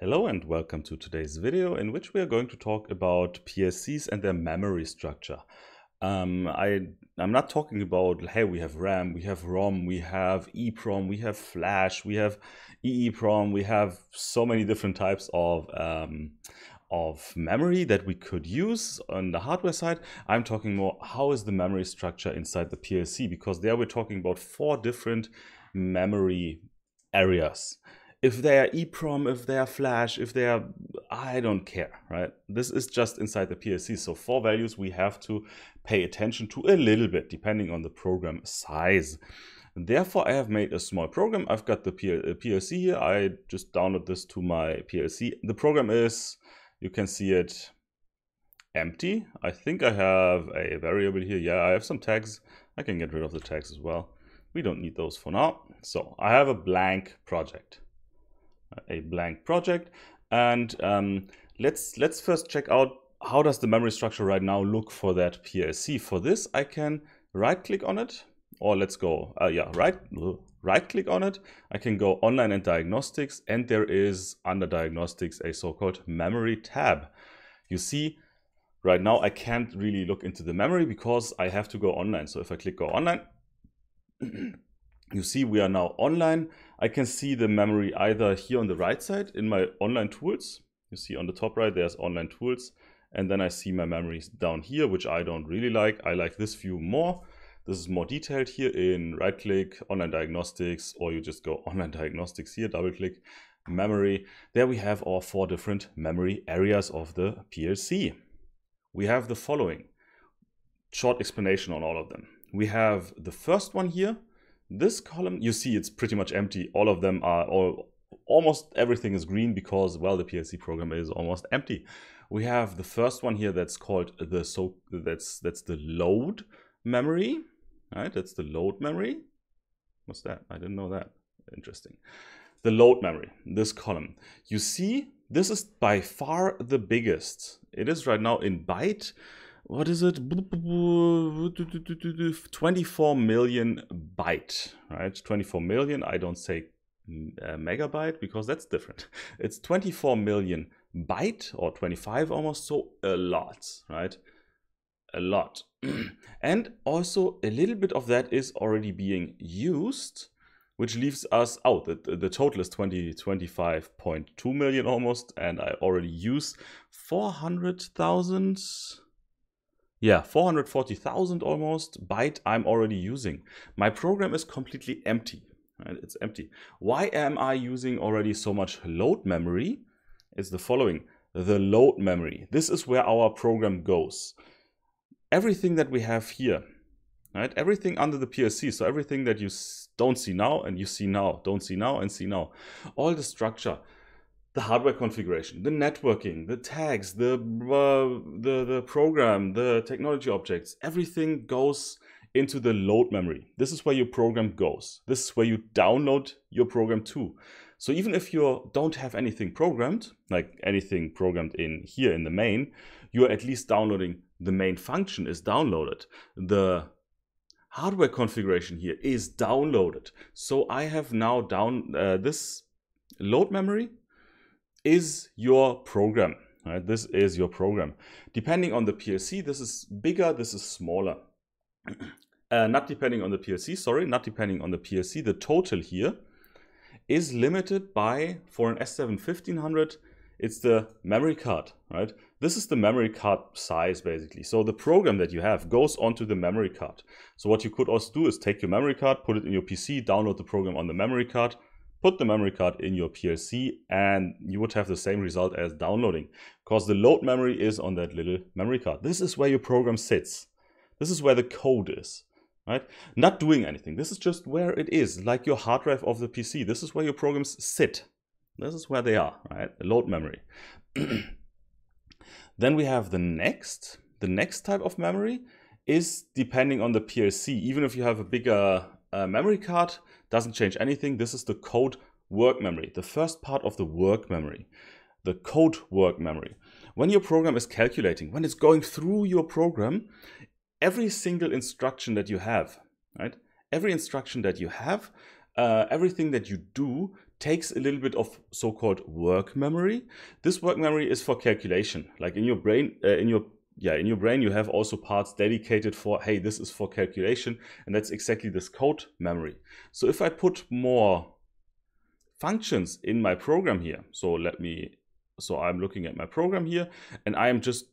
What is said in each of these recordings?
Hello and welcome to today's video in which we are going to talk about PSCs and their memory structure. Um, I, I'm not talking about, hey, we have RAM, we have ROM, we have EEPROM, we have Flash, we have EEPROM, we have so many different types of, um, of memory that we could use on the hardware side. I'm talking more, how is the memory structure inside the PLC? Because there we're talking about four different memory areas if they are EEPROM, if they are flash, if they are, I don't care, right? This is just inside the PLC. So for values, we have to pay attention to a little bit depending on the program size. Therefore, I have made a small program. I've got the PLC uh, here. I just download this to my PLC. The program is, you can see it empty. I think I have a variable here. Yeah, I have some tags. I can get rid of the tags as well. We don't need those for now. So I have a blank project a blank project. And um, let's, let's first check out how does the memory structure right now look for that PLC. For this, I can right click on it or let's go, uh, yeah, right, right click on it. I can go online and diagnostics and there is under diagnostics a so-called memory tab. You see right now I can't really look into the memory because I have to go online. So if I click go online, You see we are now online. I can see the memory either here on the right side in my online tools. You see on the top right, there's online tools. And then I see my memories down here, which I don't really like. I like this view more. This is more detailed here in right click, online diagnostics, or you just go online diagnostics here, double click memory. There we have our four different memory areas of the PLC. We have the following short explanation on all of them. We have the first one here, this column, you see it's pretty much empty. All of them are, all, almost everything is green because, well, the PLC program is almost empty. We have the first one here that's called the, so that's, that's the load memory, right? That's the load memory. What's that? I didn't know that. Interesting. The load memory, this column. You see, this is by far the biggest. It is right now in byte what is it 24 million byte right 24 million i don't say mm, uh, megabyte because that's different it's 24 million byte or 25 almost so a lot right a lot and also a little bit of that is already being used which leaves us out oh, the, the total is 20 25.2 million almost and i already use 400,000 yeah, 440,000 almost byte I'm already using. My program is completely empty. Right? It's empty. Why am I using already so much load memory? It's the following, the load memory. This is where our program goes. Everything that we have here, right? Everything under the PLC, so everything that you don't see now and you see now, don't see now and see now, all the structure, the hardware configuration, the networking, the tags, the, uh, the, the program, the technology objects, everything goes into the load memory. This is where your program goes. This is where you download your program to. So even if you don't have anything programmed, like anything programmed in here in the main, you're at least downloading the main function is downloaded. The hardware configuration here is downloaded. So I have now down uh, this load memory is your program. Right? This is your program. Depending on the PLC, this is bigger, this is smaller. uh, not depending on the PLC, sorry, not depending on the PLC, the total here is limited by, for an S7-1500, it's the memory card, right? This is the memory card size, basically. So the program that you have goes onto the memory card. So what you could also do is take your memory card, put it in your PC, download the program on the memory card, put the memory card in your PLC and you would have the same result as downloading because the load memory is on that little memory card. This is where your program sits. This is where the code is, right? Not doing anything. This is just where it is, like your hard drive of the PC. This is where your programs sit. This is where they are, right? The load memory. then we have the next. The next type of memory is depending on the PLC. Even if you have a bigger uh, memory card, doesn't change anything. This is the code work memory, the first part of the work memory, the code work memory. When your program is calculating, when it's going through your program, every single instruction that you have, right? Every instruction that you have, uh, everything that you do takes a little bit of so-called work memory. This work memory is for calculation. Like in your brain, uh, in your yeah, in your brain, you have also parts dedicated for, hey, this is for calculation, and that's exactly this code memory. So if I put more functions in my program here, so let me, so I'm looking at my program here, and I am just,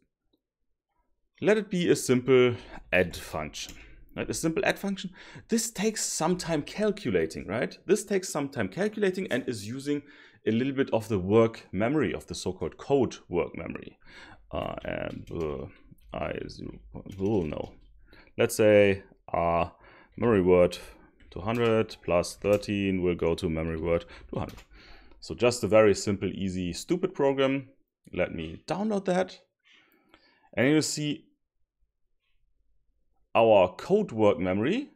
let it be a simple add function. Right, a simple add function. This takes some time calculating, right? This takes some time calculating and is using a little bit of the work memory, of the so-called code work memory uh, and uh, i is will know let's say uh, memory word 200 plus 13 will go to memory word 200 so just a very simple easy stupid program let me download that and you see our code work memory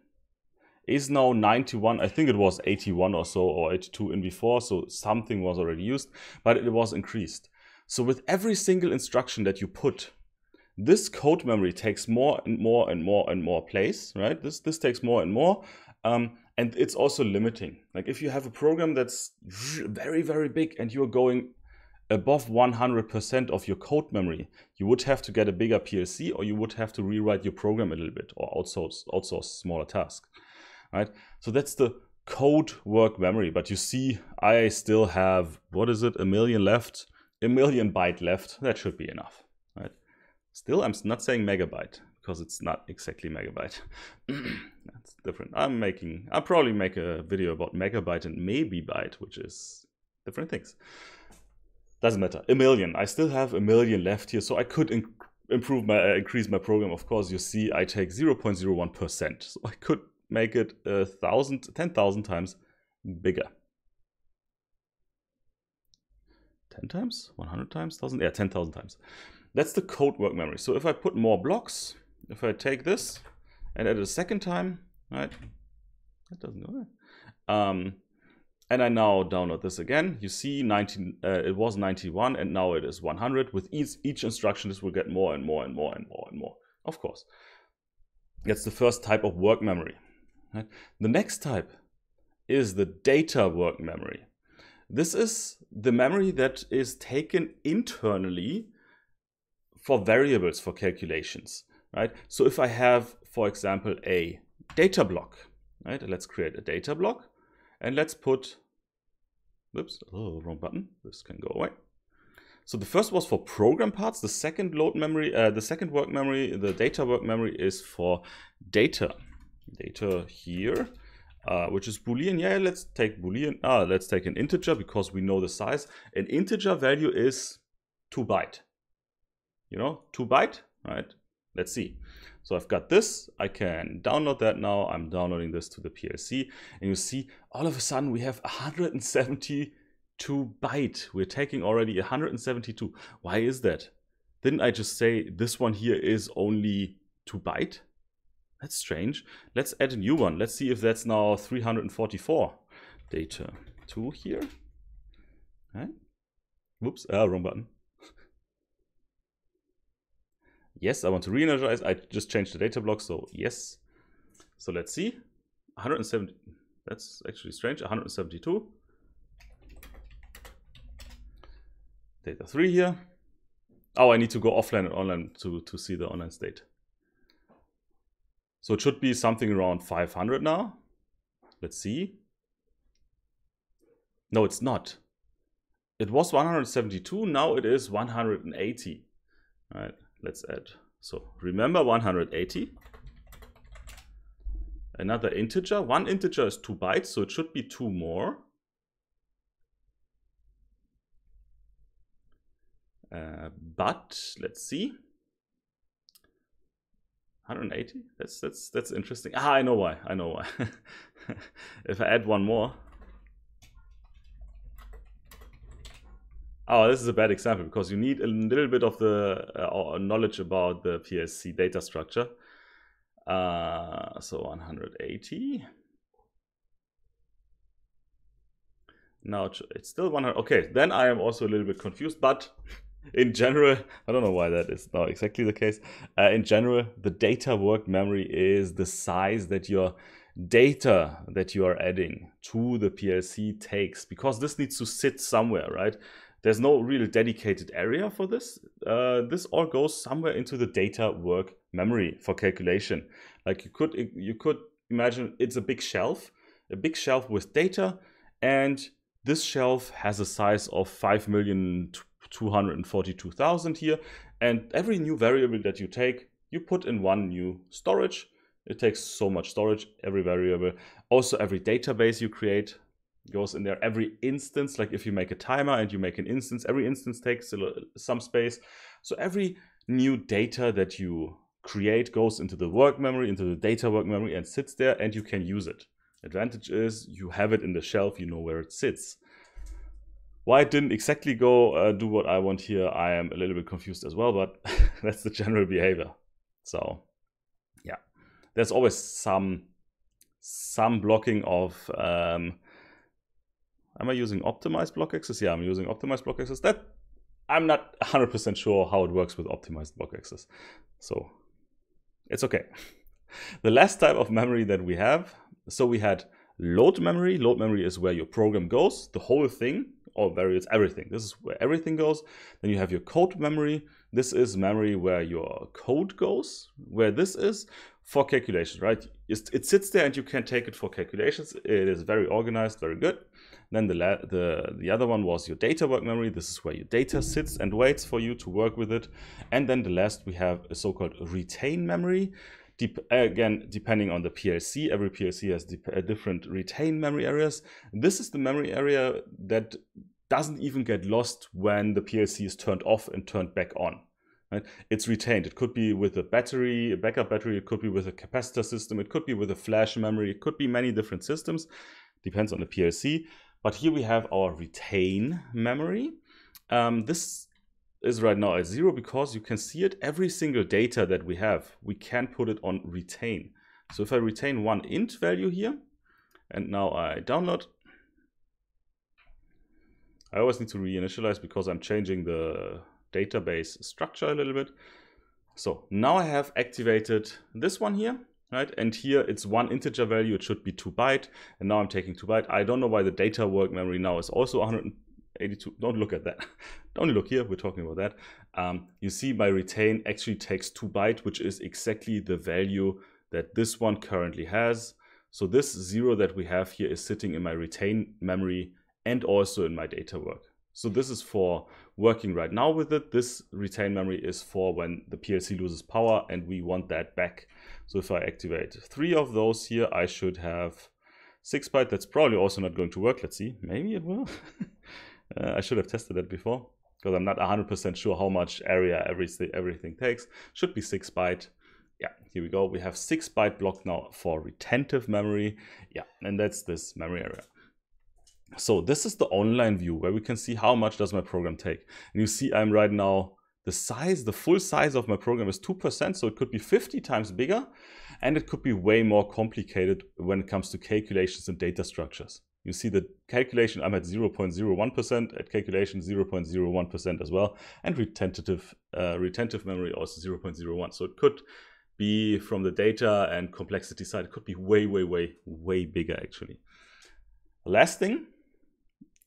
is now 91 i think it was 81 or so or 82 in before so something was already used but it was increased so with every single instruction that you put, this code memory takes more and more and more and more place, right? This, this takes more and more. Um, and it's also limiting. Like if you have a program that's very, very big and you're going above 100% of your code memory, you would have to get a bigger PLC or you would have to rewrite your program a little bit or outsource, outsource smaller tasks, right? So that's the code work memory. But you see, I still have, what is it, a million left? a million byte left. That should be enough, right? Still, I'm not saying megabyte because it's not exactly megabyte. That's different. I'm making, I'll probably make a video about megabyte and maybe byte, which is different things. Doesn't matter. A million. I still have a million left here, so I could improve my uh, increase my program of course you see i take 0.01 percent so i could make it a thousand ten thousand times bigger 10 times, 100 times, 1000, yeah, 10,000 times. That's the code work memory. So if I put more blocks, if I take this and add a second time, right? That doesn't go there. Um, and I now download this again. You see 19, uh, it was 91 and now it is 100. With each, each instruction, this will get more and more and more and more and more, of course. That's the first type of work memory. Right? The next type is the data work memory. This is the memory that is taken internally for variables for calculations, right? So if I have, for example, a data block, right? Let's create a data block and let's put, oops, oh, wrong button. This can go away. So the first was for program parts. The second load memory, uh, the second work memory, the data work memory is for data. Data here uh, which is boolean yeah let's take boolean ah let's take an integer because we know the size an integer value is 2 byte you know 2 byte right let's see so I've got this, I can download that now. I'm downloading this to the PLC and you see all of a sudden we have 172 byte. We're taking already 172. Why is that? Didn't I just say this one here is only 2 byte? That's strange. Let's add a new one. Let's see if that's now 344 data. Two here. Right? Whoops, ah, wrong button. yes, I want to re-energize. I just changed the data block, so yes. So let's see. 170, that's actually strange, 172. Data 3 here. Oh, I need to go offline and online to, to see the online state. So it should be something around 500 now. Let's see. No, it's not. It was 172, now it is 180. All right, let's add. So remember 180. Another integer. One integer is two bytes, so it should be two more. Uh, but let's see. 180? That's that's that's interesting. Ah, I know why. I know why. if I add one more. Oh, this is a bad example because you need a little bit of the uh, knowledge about the PSC data structure. Uh, so 180. Now it's still 100. Okay, then I am also a little bit confused, but in general, I don't know why that is not exactly the case. Uh, in general, the data work memory is the size that your data that you are adding to the PLC takes because this needs to sit somewhere, right? There's no real dedicated area for this. Uh, this all goes somewhere into the data work memory for calculation. Like you could you could imagine it's a big shelf, a big shelf with data, and this shelf has a size of 5 million 242,000 here. And every new variable that you take, you put in one new storage. It takes so much storage, every variable. Also, every database you create goes in there. Every instance, like if you make a timer and you make an instance, every instance takes some space. So every new data that you create goes into the work memory, into the data work memory and sits there and you can use it. Advantage is you have it in the shelf, you know where it sits. Why it didn't exactly go uh, do what I want here, I am a little bit confused as well, but that's the general behavior. So yeah, there's always some some blocking of, um, am I using optimized block access? Yeah, I'm using optimized block access. That I'm not 100% sure how it works with optimized block access. So it's okay. the last type of memory that we have, so we had load memory. Load memory is where your program goes, the whole thing, all variates everything. This is where everything goes. Then you have your code memory. This is memory where your code goes, where this is for calculations, right? It sits there and you can take it for calculations. It is very organized, very good. Then the, the, the other one was your data work memory. This is where your data sits and waits for you to work with it. And then the last we have a so-called retain memory. Dep uh, again, depending on the PLC, every PLC has uh, different retain memory areas. This is the memory area that doesn't even get lost when the PLC is turned off and turned back on. Right? It's retained. It could be with a battery, a backup battery, it could be with a capacitor system, it could be with a flash memory, it could be many different systems, depends on the PLC. But here we have our retain memory. Um, this is right now at zero because you can see it every single data that we have. We can put it on retain. So if I retain one int value here and now I download, I always need to reinitialize because I'm changing the database structure a little bit. So now I have activated this one here, right? And here it's one integer value, it should be two byte. And now I'm taking two byte. I don't know why the data work memory now is also 100 82, don't look at that. don't look here, we're talking about that. Um, you see my retain actually takes two byte, which is exactly the value that this one currently has. So this zero that we have here is sitting in my retain memory and also in my data work. So this is for working right now with it. This retain memory is for when the PLC loses power and we want that back. So if I activate three of those here, I should have six byte. That's probably also not going to work. Let's see, maybe it will. Uh, I should have tested that before because I'm not 100% sure how much area every, everything takes. Should be 6 byte. Yeah, here we go. We have 6 byte block now for retentive memory. Yeah, and that's this memory area. So this is the online view where we can see how much does my program take. And you see I'm right now, the size, the full size of my program is 2%, so it could be 50 times bigger, and it could be way more complicated when it comes to calculations and data structures. You see the calculation, I'm at 0.01%, at calculation 0.01% as well, and retentive, uh, retentive memory also 0.01. So it could be from the data and complexity side, it could be way, way, way, way bigger actually. Last thing,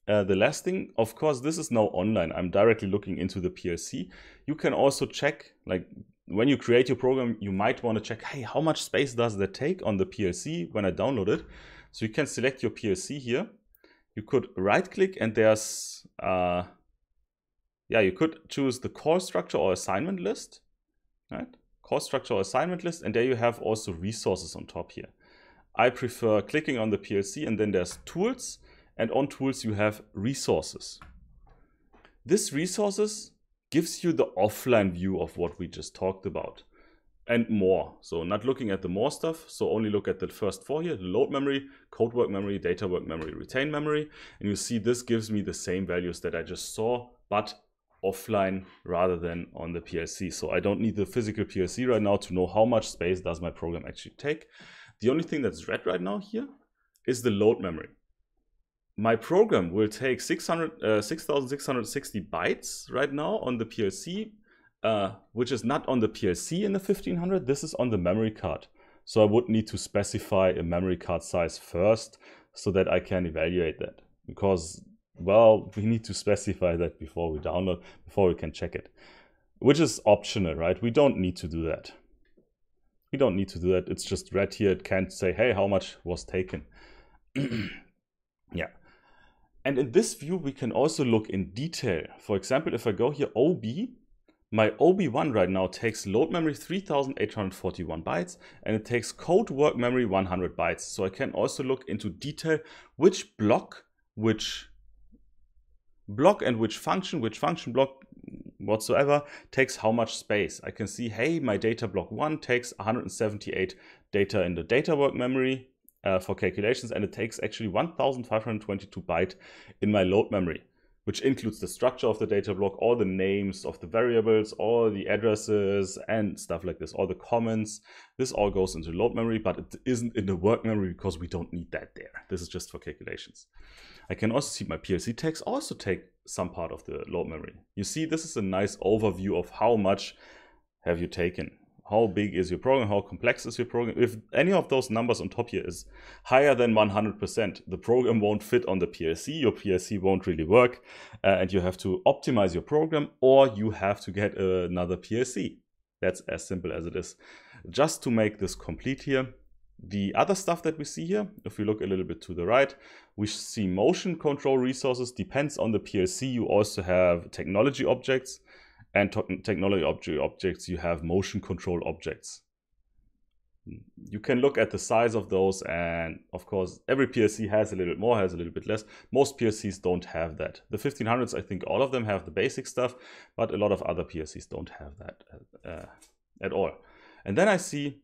uh, the last thing, of course, this is now online. I'm directly looking into the PLC. You can also check, like when you create your program, you might want to check, hey, how much space does that take on the PLC when I download it? So you can select your PLC here. You could right click and there's, uh, yeah, you could choose the call structure or assignment list, right? Call structure or assignment list. And there you have also resources on top here. I prefer clicking on the PLC and then there's tools and on tools you have resources. This resources gives you the offline view of what we just talked about and more. So not looking at the more stuff, so only look at the first four here, load memory, code work memory, data work memory, retain memory. And you see this gives me the same values that I just saw, but offline rather than on the PLC. So I don't need the physical PLC right now to know how much space does my program actually take. The only thing that's red right now here is the load memory. My program will take 6,660 uh, 6, bytes right now on the PLC uh, which is not on the PLC in the 1500, this is on the memory card. So I would need to specify a memory card size first so that I can evaluate that because, well, we need to specify that before we download, before we can check it, which is optional, right? We don't need to do that. We don't need to do that. It's just red here. It can't say, hey, how much was taken? yeah. And in this view, we can also look in detail. For example, if I go here OB, my OB1 right now takes load memory 3841 bytes and it takes code work memory 100 bytes. So I can also look into detail which block, which block and which function, which function block whatsoever takes how much space. I can see, hey, my data block one takes 178 data in the data work memory uh, for calculations and it takes actually 1522 byte in my load memory which includes the structure of the data block, all the names of the variables, all the addresses and stuff like this, all the comments. This all goes into load memory, but it isn't in the work memory because we don't need that there. This is just for calculations. I can also see my PLC tags also take some part of the load memory. You see, this is a nice overview of how much have you taken how big is your program, how complex is your program. If any of those numbers on top here is higher than 100%, the program won't fit on the PLC, your PLC won't really work, uh, and you have to optimize your program or you have to get another PLC. That's as simple as it is. Just to make this complete here, the other stuff that we see here, if we look a little bit to the right, we see motion control resources depends on the PLC. You also have technology objects and technology objects, you have motion control objects. You can look at the size of those, and of course, every PLC has a little bit more, has a little bit less. Most PLCs don't have that. The 1500s, I think all of them have the basic stuff, but a lot of other PLCs don't have that uh, at all. And then I see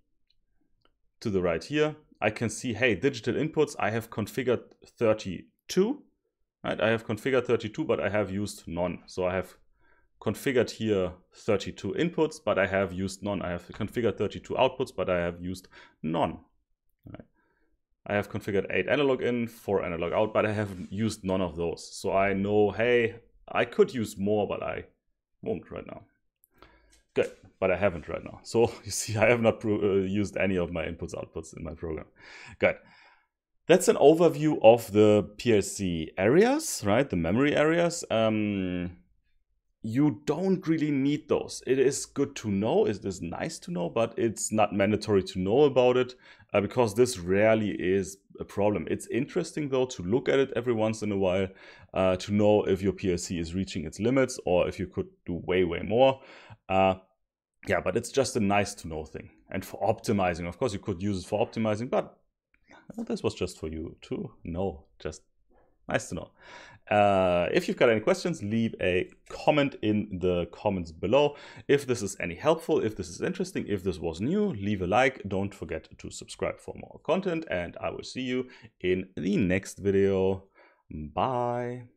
to the right here, I can see, hey, digital inputs, I have configured 32, right? I have configured 32, but I have used none. So I have configured here 32 inputs, but I have used none. I have configured 32 outputs, but I have used none. Right. I have configured eight analog in, four analog out, but I have used none of those. So I know, hey, I could use more, but I won't right now. Good, but I haven't right now. So you see, I have not uh, used any of my inputs outputs in my program. Good. That's an overview of the PLC areas, right? The memory areas. Um, you don't really need those. It is good to know, it is nice to know, but it's not mandatory to know about it uh, because this rarely is a problem. It's interesting though to look at it every once in a while uh, to know if your PLC is reaching its limits or if you could do way, way more. Uh, yeah, but it's just a nice to know thing. And for optimizing, of course, you could use it for optimizing, but this was just for you to know, just Nice to know. Uh, if you've got any questions, leave a comment in the comments below. If this is any helpful, if this is interesting, if this was new, leave a like. Don't forget to subscribe for more content and I will see you in the next video. Bye.